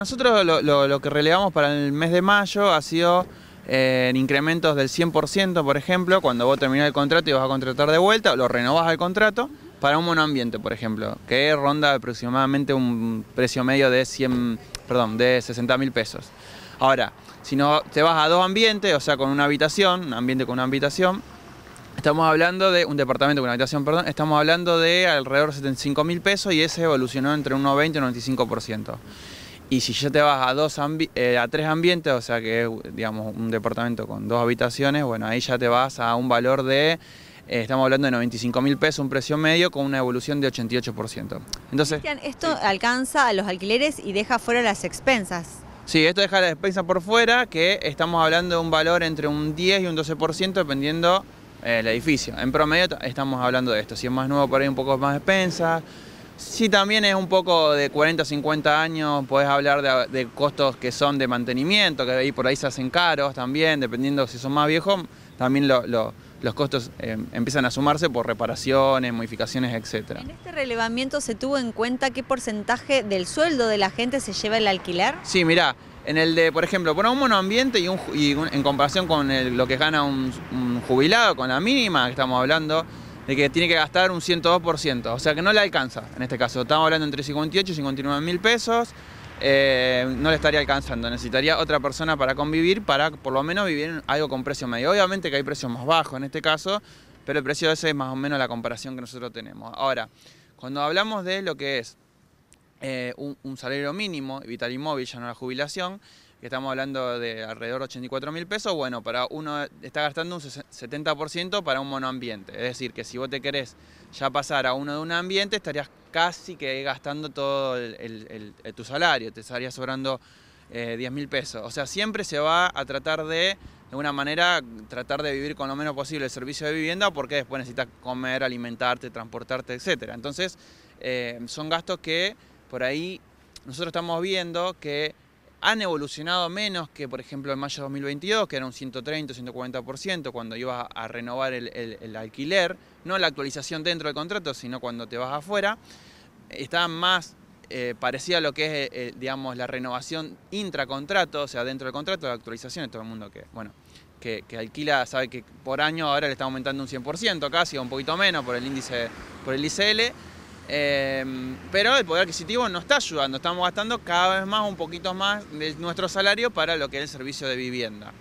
Nosotros lo, que relevamos para el mes de mayo ha sido eh, en incrementos del 100%, por ejemplo, cuando vos terminás el contrato y vas a contratar de vuelta, lo renovás al contrato para un monoambiente, por ejemplo, que ronda aproximadamente un precio medio de 100, perdón, de 60 mil pesos. Ahora, si no te vas a dos ambientes, o sea, con una habitación, un ambiente con una habitación, Estamos hablando de un departamento con una habitación, perdón, estamos hablando de alrededor de 75 mil pesos y ese evolucionó entre un 90 y un 95%. Y si ya te vas a, dos eh, a tres ambientes, o sea que es digamos, un departamento con dos habitaciones, bueno, ahí ya te vas a un valor de, eh, estamos hablando de 95 mil pesos, un precio medio con una evolución de 88%. Entonces, esto alcanza a los alquileres y deja fuera las expensas. Sí, esto deja las expensas por fuera, que estamos hablando de un valor entre un 10 y un 12% dependiendo eh, el edificio. En promedio estamos hablando de esto, si es más nuevo por ahí un poco más expensas. Sí, también es un poco de 40, 50 años, podés hablar de, costos que son de mantenimiento, que ahí por ahí se hacen caros también, dependiendo si son más viejos, también los costos em, empiezan a sumarse por reparaciones, modificaciones, etc. ¿En este relevamiento se tuvo en cuenta qué porcentaje del sueldo de la gente se lleva el alquiler? Sí, mirá, en el de, por ejemplo, por un monoambiente y, un, y en comparación con lo que gana un jubilado, con la mínima que estamos hablando, de que tiene que gastar un 102%, o sea que no le alcanza en este caso. Estamos hablando entre 58 y 59 mil pesos, eh, no le estaría alcanzando, necesitaría otra persona para convivir, para por lo menos vivir algo con precio medio. Obviamente que hay precios más bajos en este caso, pero el precio ese es más o menos la comparación que nosotros tenemos. Ahora, cuando hablamos de lo que es eh, un, salario mínimo, vital inmóvil, ya no la jubilación, que estamos hablando de alrededor de 84 mil pesos, bueno, para uno está gastando un 70% para un monoambiente. Es decir, que si vos te querés ya pasar a uno de un ambiente, estarías casi que gastando todo eh, tu salario, te estarías sobrando 10 eh, mil pesos. O sea, siempre se va a tratar de, de una manera, tratar de vivir con lo menos posible el servicio de vivienda porque después necesitas comer, alimentarte, transportarte, etc. Entonces, eh, son gastos que por ahí nosotros estamos viendo que han evolucionado menos que, por ejemplo, en mayo de 2022, que era un 130, 140% cuando ibas a renovar el, alquiler, no la actualización dentro del contrato, sino cuando te vas afuera. Está más eh, parecida a lo que es, eh, eh, digamos, la renovación intracontrato, o sea, dentro del contrato, la actualización todo el mundo que, bueno, que, que, alquila, sabe que por año ahora le está aumentando un 100%, casi, o un poquito menos por el índice, por el ICL, eh, pero el poder adquisitivo no está ayudando, estamos gastando cada vez más, un poquito más de nuestro salario para lo que es el servicio de vivienda.